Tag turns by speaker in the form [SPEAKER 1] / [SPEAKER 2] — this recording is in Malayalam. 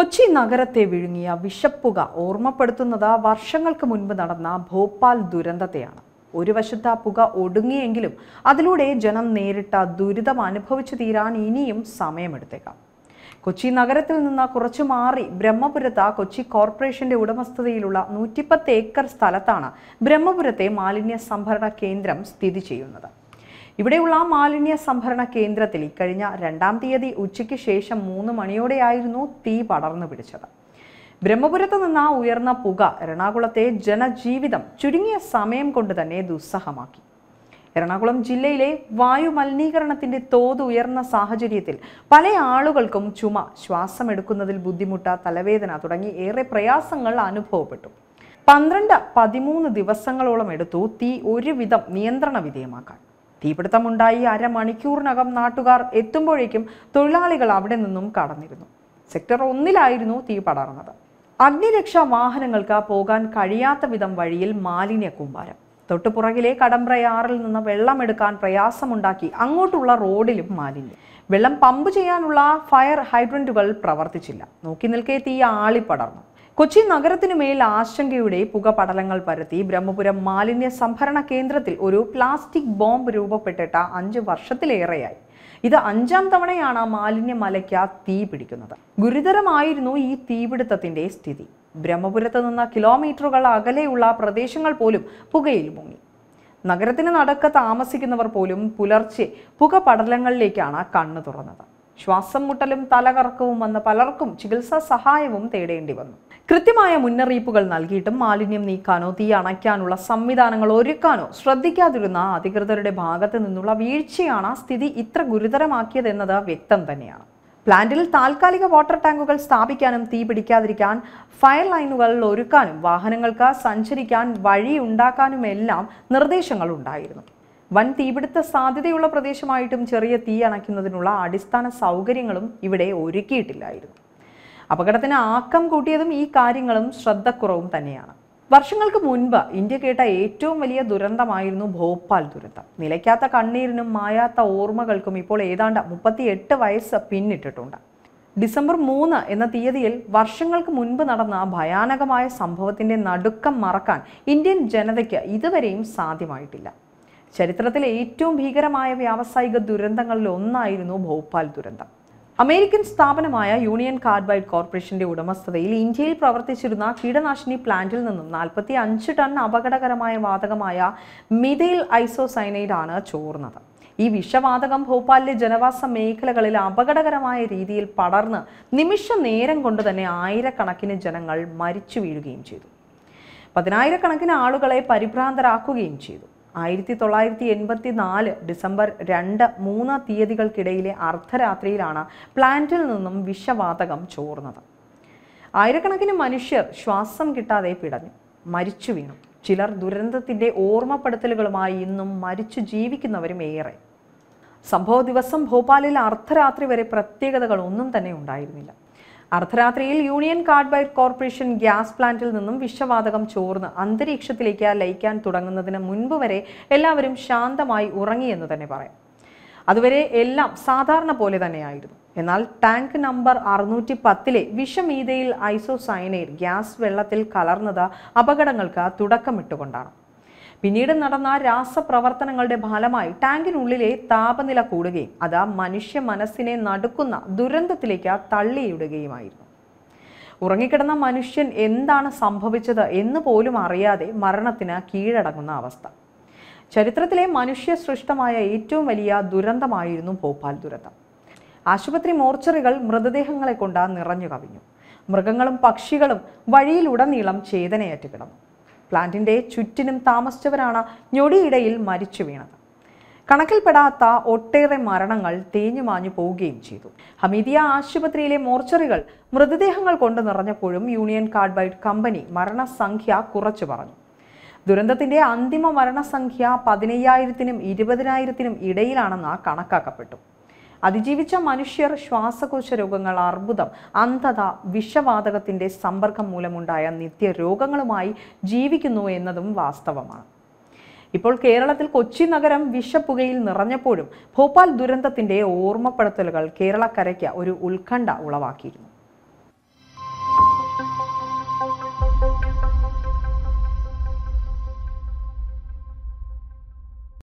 [SPEAKER 1] കൊച്ചി നഗരത്തെ വിഴുങ്ങിയ വിഷപ്പുക ഓർമ്മപ്പെടുത്തുന്നത് വർഷങ്ങൾക്ക് മുൻപ് നടന്ന ഭോപ്പാൽ ദുരന്തത്തെയാണ് ഒരു വശത്ത് പുക ഒടുങ്ങിയെങ്കിലും അതിലൂടെ ജനം നേരിട്ട ദുരിതം അനുഭവിച്ചു തീരാൻ ഇനിയും സമയമെടുത്തേക്കാം കൊച്ചി നഗരത്തിൽ നിന്ന് കുറച്ചു മാറി ബ്രഹ്മപുരത്ത് കൊച്ചി കോർപ്പറേഷന്റെ ഉടമസ്ഥതയിലുള്ള നൂറ്റിപ്പത്ത് ഏക്കർ സ്ഥലത്താണ് ബ്രഹ്മപുരത്തെ മാലിന്യ സംഭരണ കേന്ദ്രം സ്ഥിതി ചെയ്യുന്നത് ഇവിടെയുള്ള മാലിന്യ സംഭരണ കേന്ദ്രത്തിൽ ഇക്കഴിഞ്ഞ രണ്ടാം തീയതി ഉച്ചയ്ക്ക് ശേഷം മൂന്ന് മണിയോടെയായിരുന്നു തീ പടർന്നു പിടിച്ചത് ബ്രഹ്മപുരത്ത് നിന്ന് ആ ഉയർന്ന പുക എറണാകുളത്തെ ജനജീവിതം ചുരുങ്ങിയ സമയം കൊണ്ട് തന്നെ ദുസ്സഹമാക്കി എറണാകുളം ജില്ലയിലെ വായു മലിനീകരണത്തിന്റെ തോത് ഉയർന്ന സാഹചര്യത്തിൽ പല ആളുകൾക്കും ചുമ ശ്വാസമെടുക്കുന്നതിൽ ബുദ്ധിമുട്ട് തലവേദന തുടങ്ങി ഏറെ പ്രയാസങ്ങൾ അനുഭവപ്പെട്ടു പന്ത്രണ്ട് പതിമൂന്ന് ദിവസങ്ങളോളം എടുത്തു തീ ഒരുവിധം നിയന്ത്രണ വിധേയമാക്കാൻ തീപിടുത്തമുണ്ടായി അരമണിക്കൂറിനകം നാട്ടുകാർ എത്തുമ്പോഴേക്കും തൊഴിലാളികൾ അവിടെ നിന്നും കടന്നിരുന്നു സെക്ടർ ഒന്നിലായിരുന്നു തീ പടർന്നത് അഗ്നിരക്ഷാ വാഹനങ്ങൾക്ക് പോകാൻ കഴിയാത്ത വിധം വഴിയിൽ മാലിന്യ കൂമ്പാരം തൊട്ടുപുറകിലെ കടമ്പ്രയാറിൽ നിന്ന് വെള്ളമെടുക്കാൻ പ്രയാസമുണ്ടാക്കി അങ്ങോട്ടുള്ള റോഡിലും മാലിന്യം വെള്ളം പമ്പ് ചെയ്യാനുള്ള ഫയർ ഹൈഡ്രൻറ്റുകൾ പ്രവർത്തിച്ചില്ല നോക്കി നിൽക്കേ തീ ആളിപ്പടർന്നു കൊച്ചി നഗരത്തിനുമേൽ ആശങ്കയുടെ പുക പടലങ്ങൾ പരത്തി ബ്രഹ്മപുരം മാലിന്യ സംഭരണ കേന്ദ്രത്തിൽ ഒരു പ്ലാസ്റ്റിക് ബോംബ് രൂപപ്പെട്ടിട്ട അഞ്ച് വർഷത്തിലേറെയായി ഇത് അഞ്ചാം തവണയാണ് മാലിന്യ മലയ്ക്ക തീ പിടിക്കുന്നത് ഗുരുതരമായിരുന്നു ഈ തീപിടുത്തത്തിന്റെ സ്ഥിതി ബ്രഹ്മപുരത്ത് നിന്ന് കിലോമീറ്ററുകൾ അകലെയുള്ള പ്രദേശങ്ങൾ പോലും പുകയിൽ മുങ്ങി നഗരത്തിന് നടക്ക താമസിക്കുന്നവർ പോലും പുലർച്ചെ പുക പടലങ്ങളിലേക്കാണ് കണ്ണു തുറന്നത് ശ്വാസം മുട്ടലും തലകറക്കവും വന്ന പലർക്കും ചികിത്സാ സഹായവും തേടേണ്ടി വന്നു കൃത്യമായ മുന്നറിയിപ്പുകൾ നൽകിയിട്ടും മാലിന്യം നീക്കാനോ തീ അണയ്ക്കാനുള്ള സംവിധാനങ്ങൾ ഒരുക്കാനോ ശ്രദ്ധിക്കാതിരുന്ന അധികൃതരുടെ ഭാഗത്തു നിന്നുള്ള വീഴ്ചയാണ് സ്ഥിതി ഇത്ര ഗുരുതരമാക്കിയതെന്നത് വ്യക്തം തന്നെയാണ് പ്ലാന്റിൽ താൽക്കാലിക വാട്ടർ ടാങ്കുകൾ സ്ഥാപിക്കാനും തീ പിടിക്കാതിരിക്കാൻ ഫയർ ലൈനുകൾ ഒരുക്കാനും വാഹനങ്ങൾക്ക് സഞ്ചരിക്കാൻ വഴി ഉണ്ടാക്കാനുമെല്ലാം നിർദ്ദേശങ്ങൾ ഉണ്ടായിരുന്നു വൻ തീപിടുത്ത സാധ്യതയുള്ള പ്രദേശമായിട്ടും ചെറിയ തീ അണയ്ക്കുന്നതിനുള്ള അടിസ്ഥാന സൗകര്യങ്ങളും ഇവിടെ ഒരുക്കിയിട്ടില്ലായിരുന്നു അപകടത്തിന് ആക്കം കൂട്ടിയതും ഈ കാര്യങ്ങളും ശ്രദ്ധക്കുറവും തന്നെയാണ് വർഷങ്ങൾക്ക് മുൻപ് ഇന്ത്യ കേട്ട ഏറ്റവും വലിയ ദുരന്തമായിരുന്നു ഭോപ്പാൽ ദുരന്തം നിലയ്ക്കാത്ത കണ്ണീരിനും മായാത്ത ഓർമ്മകൾക്കും ഇപ്പോൾ ഏതാണ്ട് എട്ട് വയസ്സ് പിന്നിട്ടിട്ടുണ്ട് ഡിസംബർ മൂന്ന് എന്ന തീയതിയിൽ വർഷങ്ങൾക്ക് മുൻപ് നടന്ന ഭയാനകമായ സംഭവത്തിന്റെ നടുക്കം മറക്കാൻ ഇന്ത്യൻ ജനതയ്ക്ക് ഇതുവരെയും സാധ്യമായിട്ടില്ല ചരിത്രത്തിലെ ഏറ്റവും ഭീകരമായ വ്യാവസായിക ദുരന്തങ്ങളിൽ ഒന്നായിരുന്നു ഭോപ്പാൽ ദുരന്തം അമേരിക്കൻ സ്ഥാപനമായ യൂണിയൻ കാർബൈഡ് കോർപ്പറേഷന്റെ ഉടമസ്ഥതയിൽ ഇന്ത്യയിൽ പ്രവർത്തിച്ചിരുന്ന കീടനാശിനി പ്ലാന്റിൽ നിന്നും നാൽപ്പത്തി അഞ്ച് ടൺ അപകടകരമായ വാതകമായ മിഥൈൽ ഐസോസൈനൈഡ് ആണ് ചോർന്നത് ഈ വിഷവാതകം ഭോപ്പാലിലെ ജനവാസ മേഖലകളിൽ അപകടകരമായ രീതിയിൽ പടർന്ന് നിമിഷ നേരം കൊണ്ട് തന്നെ ആയിരക്കണക്കിന് ജനങ്ങൾ മരിച്ചു വീഴുകയും ചെയ്തു പതിനായിരക്കണക്കിന് ആളുകളെ പരിഭ്രാന്തരാക്കുകയും ചെയ്തു ആയിരത്തി തൊള്ളായിരത്തി എൺപത്തി നാല് ഡിസംബർ രണ്ട് മൂന്ന് തീയതികൾക്കിടയിലെ അർദ്ധരാത്രിയിലാണ് പ്ലാന്റിൽ നിന്നും വിഷവാതകം ചോർന്നത് ആയിരക്കണക്കിന് മനുഷ്യർ ശ്വാസം കിട്ടാതെ പിടഞ്ഞു മരിച്ചു വീണു ചിലർ ദുരന്തത്തിൻ്റെ ഓർമ്മപ്പെടുത്തലുകളുമായി ഇന്നും മരിച്ചു ജീവിക്കുന്നവരും ഏറെ സംഭവ ദിവസം ഭോപ്പാലിൽ അർദ്ധരാത്രി വരെ പ്രത്യേകതകൾ ഒന്നും തന്നെ ഉണ്ടായിരുന്നില്ല അർദ്ധരാത്രിയിൽ യൂണിയൻ കാർഡ്ബൈർ കോർപ്പറേഷൻ ഗ്യാസ് പ്ലാന്റിൽ നിന്നും വിഷവാതകം ചോർന്ന് അന്തരീക്ഷത്തിലേക്ക് ലയിക്കാൻ തുടങ്ങുന്നതിന് മുൻപ് വരെ എല്ലാവരും ശാന്തമായി ഉറങ്ങിയെന്ന് തന്നെ പറയാം അതുവരെ എല്ലാം സാധാരണ പോലെ തന്നെയായിരുന്നു എന്നാൽ ടാങ്ക് നമ്പർ അറുന്നൂറ്റി പത്തിലെ വിഷമീതയിൽ ഐസോസൈനൈഡ് ഗ്യാസ് വെള്ളത്തിൽ കലർന്നത് അപകടങ്ങൾക്ക് തുടക്കമിട്ടുകൊണ്ടാണ് പിന്നീട് നടന്ന രാസപ്രവർത്തനങ്ങളുടെ ഫലമായി ടാങ്കിനുള്ളിലെ താപനില കൂടുകയും അത് മനുഷ്യ മനസ്സിനെ നടുക്കുന്ന ദുരന്തത്തിലേക്ക് തള്ളിയിടുകയുമായിരുന്നു ഉറങ്ങിക്കിടന്ന മനുഷ്യൻ എന്താണ് സംഭവിച്ചത് എന്ന് പോലും അറിയാതെ മരണത്തിന് കീഴടങ്ങുന്ന അവസ്ഥ ചരിത്രത്തിലെ മനുഷ്യ സൃഷ്ടമായ ഏറ്റവും വലിയ ദുരന്തമായിരുന്നു ഭോപ്പാൽ ദുരന്തം ആശുപത്രി മോർച്ചറികൾ മൃതദേഹങ്ങളെ കൊണ്ട് നിറഞ്ഞു കവിഞ്ഞു മൃഗങ്ങളും പക്ഷികളും വഴിയിലുടനീളം ചേതനയേറ്റ് കിടന്നു പ്ലാന്റിന്റെ ചുറ്റിനും താമസിച്ചവരാണ് ഞൊടിയിടയിൽ മരിച്ചു വീണത് കണക്കിൽപ്പെടാത്ത ഒട്ടേറെ മരണങ്ങൾ തേഞ്ഞുമാഞ്ഞു പോവുകയും ചെയ്തു ഹമീദിയ ആശുപത്രിയിലെ മോർച്ചറികൾ മൃതദേഹങ്ങൾ കൊണ്ട് നിറഞ്ഞപ്പോഴും യൂണിയൻ കാർഡ്ബൈറ്റ് കമ്പനി മരണസംഖ്യ കുറച്ചു പറഞ്ഞു ദുരന്തത്തിന്റെ അന്തിമ മരണസംഖ്യ പതിനയ്യായിരത്തിനും ഇരുപതിനായിരത്തിനും ഇടയിലാണെന്ന് കണക്കാക്കപ്പെട്ടു അതിജീവിച്ച മനുഷ്യർ ശ്വാസകോശ രോഗങ്ങൾ അർബുദം അന്ധത വിഷവാതകത്തിൻ്റെ സമ്പർക്കം മൂലമുണ്ടായ നിത്യരോഗങ്ങളുമായി ജീവിക്കുന്നു എന്നതും വാസ്തവമാണ് ഇപ്പോൾ കേരളത്തിൽ കൊച്ചി നഗരം വിഷപ്പുകയിൽ നിറഞ്ഞപ്പോഴും ഭോപ്പാൽ ദുരന്തത്തിന്റെ ഓർമ്മപ്പെടുത്തലുകൾ കേരളക്കരയ്ക്ക് ഒരു ഉത്കണ്ഠ ഉളവാക്കിയിരുന്നു